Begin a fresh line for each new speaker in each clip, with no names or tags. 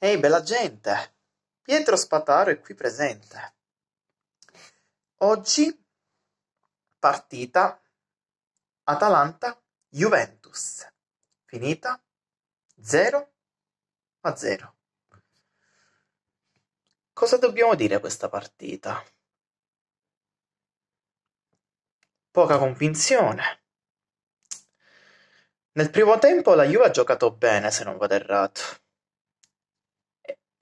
Ehi, bella gente! Pietro Spataro è qui presente. Oggi partita Atalanta-Juventus, finita 0 a 0. Cosa dobbiamo dire a questa partita? Poca convinzione. Nel primo tempo la Juve ha giocato bene, se non vado errato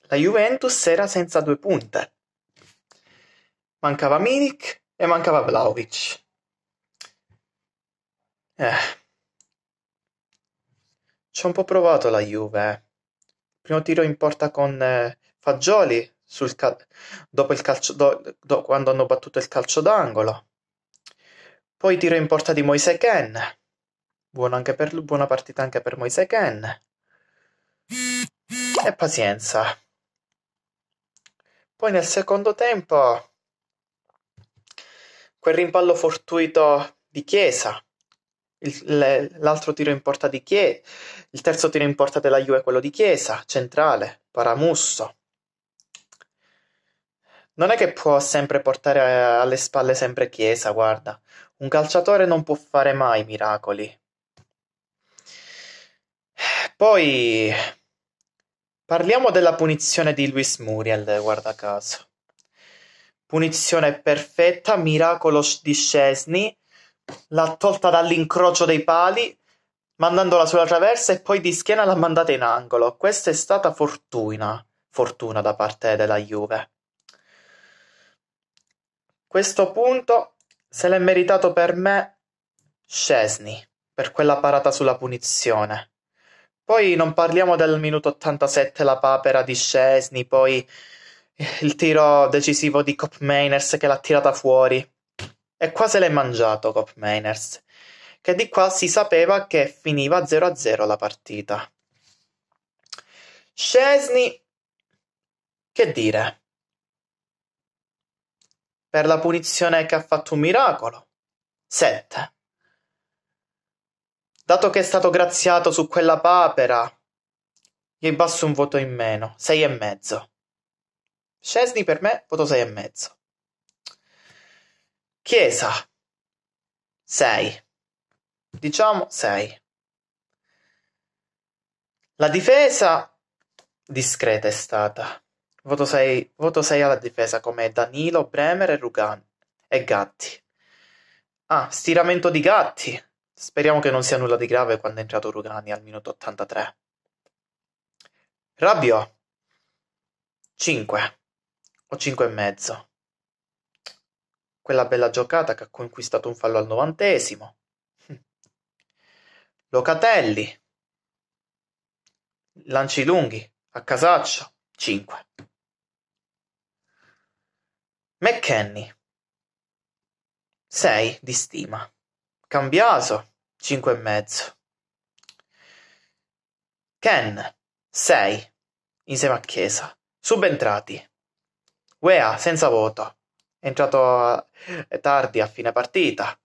la Juventus era senza due punte. Mancava Milik e mancava Vlaovic. Eh. Ci ho un po' provato la Juve. Eh. Primo tiro in porta con eh, Fagioli cal- dopo il calcio do- do- quando hanno battuto il calcio d'angolo. Poi tiro in porta di Moise Ken. Buona, per, buona partita anche per Moise Ken. E pazienza. Poi nel secondo tempo quel rimpallo fortuito di Chiesa, il, l'altro tiro in porta di Chiesa, il terzo tiro in porta della Juve è quello di Chiesa, centrale, Paramusso. Non è che può sempre portare eh, alle spalle sempre Chiesa, guarda. Un calciatore non può fare mai miracoli. Poi Parliamo della punizione di Luis Muriel, guarda caso. Punizione perfetta, miracolo di Scesni, l'ha tolta dall'incrocio dei pali, mandandola sulla traversa e poi di schiena l'ha mandata in angolo. Questa è stata fortuna, fortuna da parte della Juve. Questo punto se l'è meritato per me Scesni, per quella parata sulla punizione. Poi non parliamo del minuto 87 la papera di Scesni, poi eh, il tiro decisivo di Cop Mainers che l'ha tirata fuori. E qua se l'è mangiato Cop Mainers, che di qua si sapeva che finiva 0-0 la partita. Scesni, che dire? Per la punizione che ha fatto un miracolo, 7 dato che è stato graziato su quella papera, gli basso un voto in meno, sei e mezzo. Scesni per me, voto sei e mezzo. Chiesa, sei. Diciamo sei. La difesa discreta è stata. Voto 6, voto alla difesa come Danilo, Bremer e Rugan e Gatti. Ah, stiramento di Gatti. Speriamo che non sia nulla di grave quando è entrato Rugani al minuto 83. Rabiot 5 o 5 e mezzo. Quella bella giocata che ha conquistato un fallo al novantesimo. Locatelli lanci lunghi a casaccio 5. McKenny 6 di stima cambiato cinque e mezzo. Ken, sei, insieme a Chiesa. Subentrati. Wea, senza voto. È Entrato a... Eh, tardi a fine partita.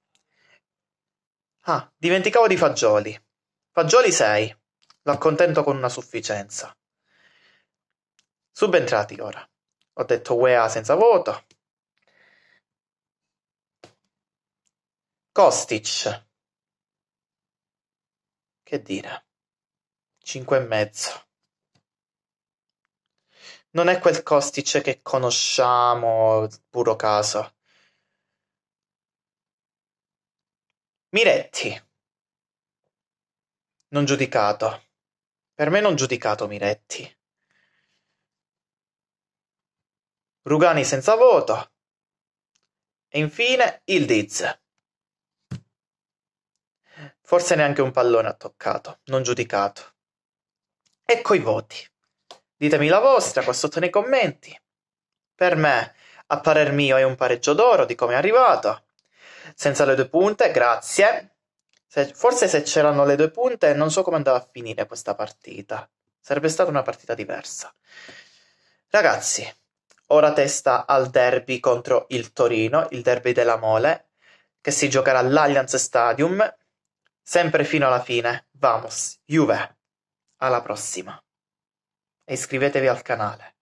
Ah, dimenticavo di Fagioli. Fagioli 6. Lo accontento con una sufficienza. Subentrati ora. Ho detto Wea senza voto. Kostic. che dire, 5 e mezzo. Non è quel Kostic che conosciamo, puro caso. Miretti. Non giudicato. Per me non giudicato Miretti. Rugani senza voto. E infine il Diz. Forse neanche un pallone ha toccato, non giudicato. Ecco i voti. Ditemi la vostra qua sotto nei commenti. Per me, a parer mio, è un pareggio d'oro di come è arrivato. Senza le due punte, grazie. Se, forse se c'erano le due punte non so come andava a finire questa partita. Sarebbe stata una partita diversa. Ragazzi, ora testa al derby contro il Torino, il derby della Mole, che si giocherà all'Allianz Stadium sempre fino alla fine. Vamos, Juve! Alla prossima! E iscrivetevi al canale.